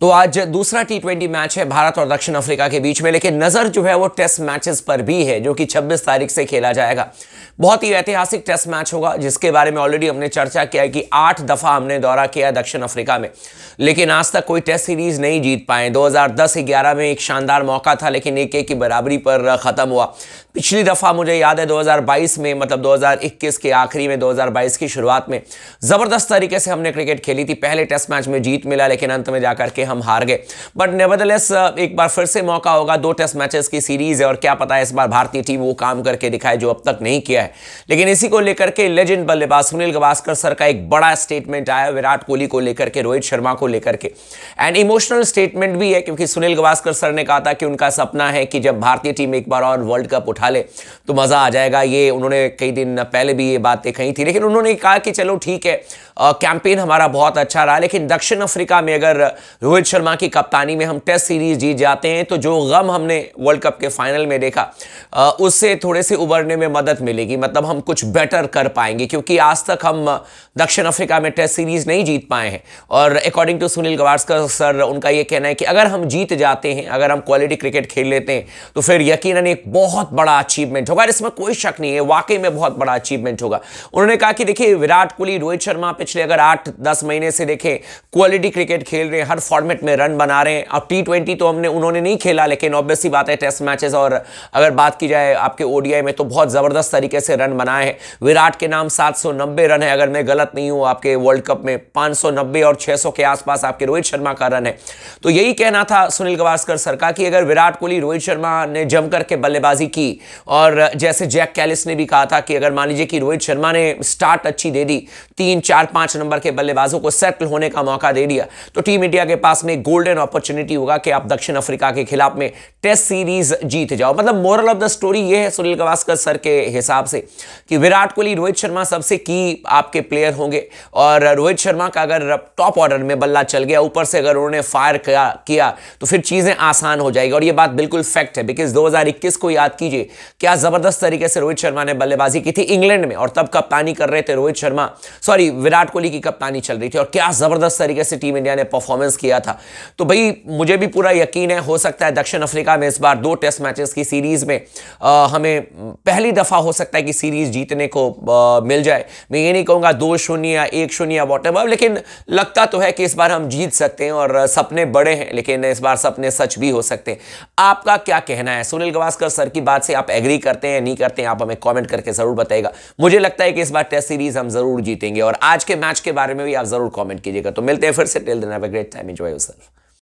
तो आज दूसरा टी ट्वेंटी मैच है भारत और दक्षिण अफ्रीका के बीच में लेकिन नज़र जो है वो टेस्ट मैचेस पर भी है जो कि 26 तारीख से खेला जाएगा बहुत ही ऐतिहासिक टेस्ट मैच होगा जिसके बारे में ऑलरेडी हमने चर्चा किया है कि आठ दफ़ा हमने दौरा किया दक्षिण अफ्रीका में लेकिन आज तक कोई टेस्ट सीरीज़ नहीं जीत पाए 2010 हजार में एक शानदार मौका था लेकिन एक एक की बराबरी पर ख़त्म हुआ पिछली दफ़ा मुझे याद है 2022 में मतलब 2021 के आखिरी में 2022 की शुरुआत में ज़बरदस्त तरीके से हमने क्रिकेट खेली थी पहले टेस्ट मैच में जीत मिला लेकिन अंत में जाकर के हम हार गए बट नेवरदलेस uh, एक बार फिर से मौका होगा दो टेस्ट मैचेस की सीरीज है और क्या पता है इस बार भारतीय टीम वो काम करके दिखाए जो अब तक नहीं किया है लेकिन इसी को लेकर के लेजेंड बल्लेबाज सुनील गवास्कर सर का एक बड़ा स्टेटमेंट आया विराट कोहली को लेकर के रोहित शर्मा को लेकर के एंड इमोशनल स्टेटमेंट भी है क्योंकि सुनील गवास्कर सर ने कहा था कि उनका सपना है कि जब भारतीय टीम एक बार और वर्ल्ड कप उठा ले तो मज़ा आ जाएगा ये उन्होंने कई दिन पहले भी ये बातें कही थी लेकिन उन्होंने कहा कि चलो ठीक है कैंपेन uh, हमारा बहुत अच्छा रहा लेकिन दक्षिण अफ्रीका में अगर रोहित रोहित शर्मा की कप्तानी में हम टेस्ट सीरीज जीत जाते हैं तो जो गम हमने वर्ल्ड कप के फाइनल में देखा उससे थोड़े से उबरने में मदद मिलेगी मतलब हम कुछ बेटर कर पाएंगे क्योंकि आज तक हम दक्षिण अफ्रीका में टेस्ट सीरीज नहीं जीत पाए हैं और according to Sunil Gavaskar sir उनका ये कहना है कि अगर हम जीत जाते हैं अगर हम क्वालिटी क्रिकेट खेल लेते हैं तो फिर यकीन एक बहुत बड़ा अचीवमेंट होगा इसमें कोई शक नहीं है वाकई में बहुत बड़ा अचीवमेंट होगा उन्होंने कहा कि देखिए विराट कोहली रोहित शर्मा पिछले अगर आठ दस महीने से देखें क्वालिटी क्रिकेट खेल रहे हैं हर फॉर्मेट में रन बना रहे हैं अब टी ट्वेंटी तो हमने उन्होंने नहीं खेला लेकिन ऑब्वियसली बात है टेस्ट मैचेस और अगर बात की जाए आपके ओडीआई में तो बहुत ज़बरदस्त तरीके से रन बनाए हैं विराट के नाम 790 रन है अगर मैं गलत नहीं हूँ आपके वर्ल्ड कप में 590 और 600 के आसपास आपके रोहित शर्मा का रन है तो यही कहना था सुनील गवास्कर सर का कि अगर विराट कोहली रोहित शर्मा ने जम करके बल्लेबाजी की और जैसे जैक कैलिस ने भी कहा था कि अगर मान लीजिए कि रोहित शर्मा ने स्टार्ट अच्छी दे दी तीन चार पांच नंबर के बल्लेबाजों को सेटल होने का मौका दे दिया तो टीम इंडिया के पास पास में गोल्डन अपॉर्चुनिटी होगा कि आप दक्षिण अफ्रीका के खिलाफ में टेस्ट सीरीज जीत जाओ मतलब मोरल ऑफ द स्टोरी ये है सुनील गवास्कर सर के हिसाब से कि विराट कोहली रोहित शर्मा सबसे की आपके प्लेयर होंगे और रोहित शर्मा का अगर टॉप ऑर्डर में बल्ला चल गया ऊपर से अगर उन्होंने फायर किया तो फिर चीज़ें आसान हो जाएगी और ये बात बिल्कुल फैक्ट है बिकॉज दो को याद कीजिए क्या ज़बरदस्त तरीके से रोहित शर्मा ने बल्लेबाजी की थी इंग्लैंड में और तब कप्तानी कर रहे थे रोहित शर्मा सॉरी विराट कोहली की कप्तानी चल रही थी और क्या ज़बरदस्त तरीके से टीम इंडिया ने परफॉर्मेंस किया था था तो भाई मुझे भी पूरा यकीन है हो सकता है दक्षिण अफ्रीका में इस बार दो टेस्ट मैचेस की सीरीज़ में आ, हमें पहली दफ़ा हो सकता है कि सीरीज़ जीतने को आ, मिल जाए मैं ये नहीं कहूंगा दो शून्य या एक शून्य या वॉट लेकिन लगता तो है कि इस बार हम जीत सकते हैं और सपने बड़े हैं लेकिन इस बार सपने सच भी हो सकते हैं आपका क्या कहना है सुनील गवास्कर सर की बात से आप एग्री करते हैं नहीं करते हैं आप हमें कॉमेंट करके ज़रूर बताएगा मुझे लगता है कि इस बार टेस्ट सीरीज़ हम ज़रूर जीतेंगे और आज के मैच के बारे में भी आप ज़रूर कॉमेंट कीजिएगा तो मिलते हैं फिर से टेल देना ग्रेट टाइम एंजॉय yourself